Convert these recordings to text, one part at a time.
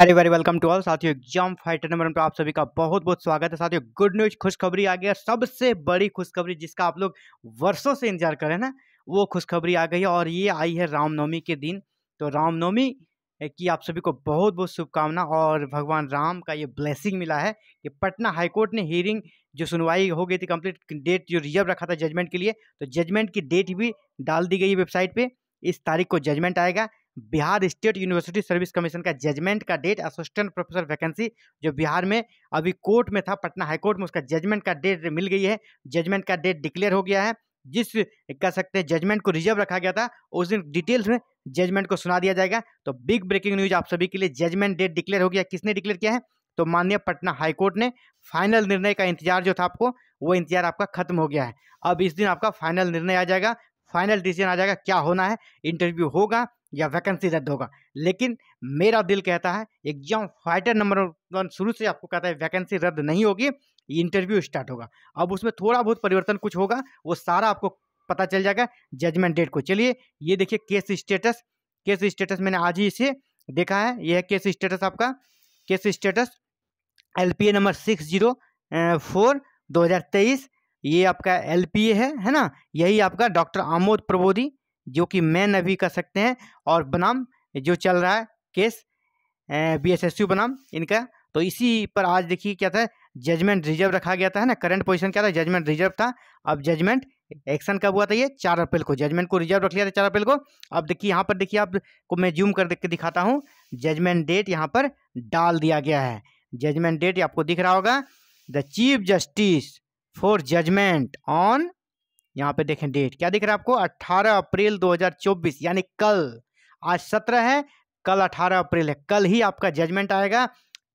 अरे very welcome to all साथियों exam fighter number पर आप सभी का बहुत बहुत स्वागत है साथियों गुड न्यूज खुशखबरी आ गया सबसे बड़ी खुशखबरी जिसका आप लोग वर्षों से इंतजार करें ना वो खुशखबरी आ गई है और ये आई है रामनवमी के दिन तो रामनवमी की आप सभी को बहुत बहुत शुभकामना और भगवान राम का ये ब्लेसिंग मिला है कि पटना हाईकोर्ट ने हियरिंग जो सुनवाई हो गई थी कम्प्लीट डेट जो रिजर्व रखा था जजमेंट के लिए तो जजमेंट की डेट भी डाल दी गई वेबसाइट पर इस तारीख को जजमेंट आएगा Bihar state university service commission का जजमेंट का डेट असिस्टेंट प्रोफेसर वैकेंसी जो बिहार में अभी कोर्ट में था पटना हाई कोर्ट में उसका जजमेंट का डेट मिल गई है जजमेंट का डेट डिक्लेयर हो गया है जिस कह सकते हैं जजमेंट को रिजर्व रखा गया था उस दिन डिटेल्स में जजमेंट को सुना दिया जाएगा तो बिग ब्रेकिंग न्यूज आप सभी के लिए जजमेंट डेट डिक्लेयर हो गया किसने डिक्लेयर किया है तो माननीय पटना हाईकोर्ट ने फाइनल निर्णय का इंतजार जो था आपको वो इंतजार आपका खत्म हो गया है अब इस दिन आपका फाइनल निर्णय आ जाएगा फाइनल डिसीजन आ जाएगा क्या होना है इंटरव्यू होगा या वैकेंसी रद्द होगा लेकिन मेरा दिल कहता है एग्जाम फाइटर नंबर वन शुरू से आपको कहता है वैकेंसी रद्द नहीं होगी इंटरव्यू स्टार्ट होगा अब उसमें थोड़ा बहुत परिवर्तन कुछ होगा वो सारा आपको पता चल जाएगा जजमेंट डेट को चलिए ये देखिए केस स्टेटस केस स्टेटस मैंने आज ही इसे देखा है यह केस स्टेटस आपका case status L number six zero four दो हज़ार तेईस ये आपका एल है है ना यही आपका डॉक्टर आमोद प्रबोधी जो कि मैन अभी कर सकते हैं और बनाम जो चल रहा है case B S S U बनाम इनका तो इसी पर आज देखिए क्या था जजमेंट रिजर्व रखा गया था ना करंट पोजीशन क्या था जजमेंट रिजर्व था अब जजमेंट एक्शन कब हुआ था ये चार अप्रैल को जजमेंट को रिजर्व रख लिया था चार अप्रैल को अब देखिए यहाँ पर देखिए आपको मैं जूम कर देख के दिखाता हूँ जजमेंट डेट यहाँ पर डाल दिया गया है जजमेंट डेट आपको दिख रहा होगा the chief justice for judgement on यहाँ पे देखें डेट क्या दिख रहा है आपको 18 अप्रैल 2024 यानी कल आज सत्रह है कल 18 अप्रैल है कल ही आपका जजमेंट आएगा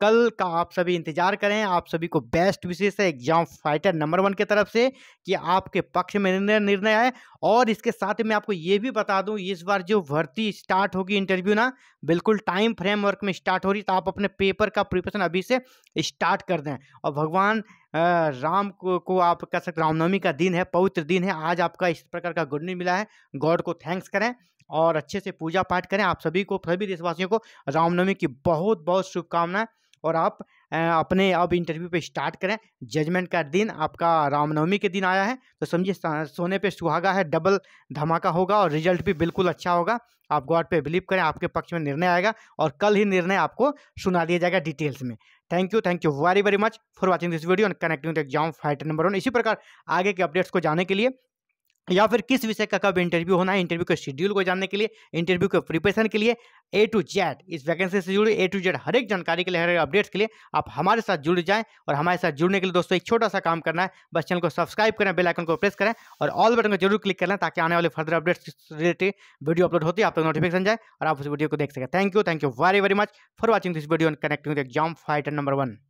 कल का आप सभी इंतजार करें आप सभी को बेस्ट विशेष है एग्जाम फाइटर नंबर वन की तरफ से कि आपके पक्ष में निर्णय आए और इसके साथ ही मैं आपको ये भी बता दूं इस बार जो भर्ती स्टार्ट होगी इंटरव्यू ना बिल्कुल टाइम फ्रेमवर्क में स्टार्ट हो रही तो आप अपने पेपर का प्रिपरेशन अभी से स्टार्ट कर दें और भगवान राम को, को आप कह सकते रामनवमी का दिन है पवित्र दिन है आज आपका इस प्रकार का गुड न्यूज मिला है गॉड को थैंक्स करें और अच्छे से पूजा पाठ करें आप सभी को सभी देशवासियों को रामनवमी की बहुत बहुत शुभकामनाएं और आप अपने अब इंटरव्यू पे स्टार्ट करें जजमेंट का दिन आपका रामनवमी के दिन आया है तो समझिए सोने पे सुहागा है डबल धमाका होगा और रिजल्ट भी बिल्कुल अच्छा होगा आप गॉड पे बिलीव करें आपके पक्ष में निर्णय आएगा और कल ही निर्णय आपको सुना दिया जाएगा डिटेल्स में thank you thank you very very much for watching this video and connecting exam fight number one इसी प्रकार आगे के अपडेट्स को जाने के लिए या फिर किस विषय का कब इंटरव्यू होना है इंटरव्यू के शेड्यूल को जानने के लिए इंटरव्यू के प्रिपरेशन के लिए ए टू जेड इस वैकेंसी से जुड़ी ए टू जेड हर एक जानकारी के लिए हर एक अपडेट्स के लिए आप हमारे साथ जुड़ जाएं और हमारे साथ जुड़ने के लिए दोस्तों एक छोटा सा काम करना है बस चैनल को सब्सक्राइब करें बेलाइकन को प्रेस करें और ऑल बटन को जरूर क्लिक करें ताकि आने वाले further updates related video upload होती है आप तक तो नोटिफिकेशन जाए और आप उस वीडियो को देख सकें thank you thank you very very much for watching this video and connecting exam fighter number one